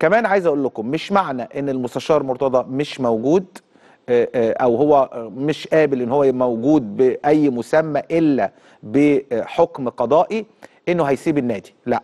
كمان عايز اقول لكم مش معنى ان المستشار مرتضى مش موجود آه، آه، او هو مش قابل ان هو موجود باي مسمى الا بحكم قضائي انه هيسيب النادي لا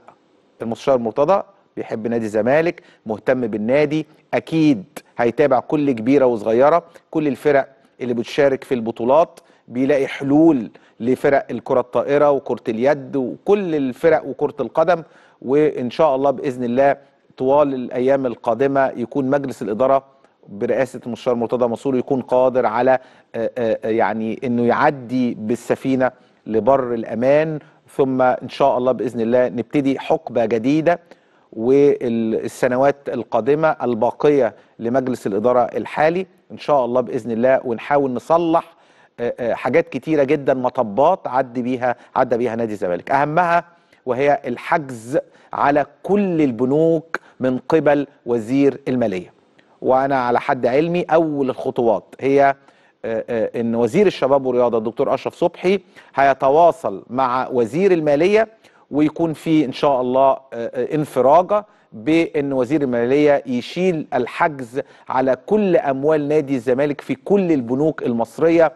المستشار مرتضى بيحب نادي الزمالك مهتم بالنادي اكيد هيتابع كل كبيره وصغيره كل الفرق اللي بتشارك في البطولات بيلاقي حلول لفرق الكره الطائره وكره اليد وكل الفرق وكره القدم وان شاء الله باذن الله طوال الايام القادمه يكون مجلس الاداره برئاسه المستشار مرتضى منصور يكون قادر على آه، آه، آه، يعني انه يعدي بالسفينه لبر الامان ثم ان شاء الله باذن الله نبتدي حقبه جديده والسنوات القادمه الباقيه لمجلس الاداره الحالي ان شاء الله باذن الله ونحاول نصلح حاجات كتيره جدا مطبات عدى بيها عدى بيها نادي الزمالك اهمها وهي الحجز على كل البنوك من قبل وزير الماليه وانا على حد علمي اول الخطوات هي آه، آه، ان وزير الشباب والرياضه الدكتور اشرف صبحي هيتواصل مع وزير الماليه ويكون في ان شاء الله آه، انفراجه بان وزير الماليه يشيل الحجز على كل اموال نادي الزمالك في كل البنوك المصريه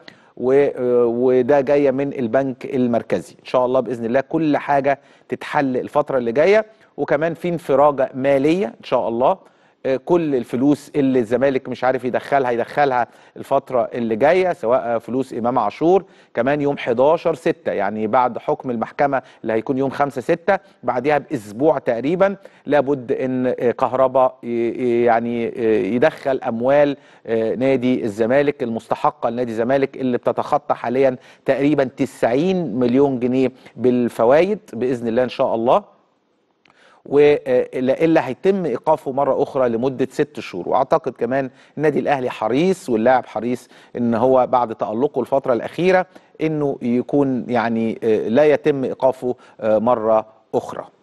وده جايه من البنك المركزي ان شاء الله باذن الله كل حاجه تتحل الفتره اللي جايه وكمان في انفراجه ماليه ان شاء الله آه، كل الفلوس اللي الزمالك مش عارف يدخلها يدخلها الفترة اللي جاية سواء فلوس إمام عاشور كمان يوم 11 6 يعني بعد حكم المحكمة اللي هيكون يوم 5 6 بعدها بأسبوع تقريبا لابد إن آه، كهرباء يعني آه، يدخل أموال نادي الزمالك المستحقة لنادي الزمالك اللي بتتخطى حاليا تقريبا 90 مليون جنيه بالفوايد بإذن الله إن شاء الله والا هيتم ايقافه مره اخرى لمده ست شهور واعتقد كمان النادي الاهلي حريص واللاعب حريص ان هو بعد تالقه الفتره الاخيره انه يكون يعني آه، لا يتم ايقافه آه، مره اخرى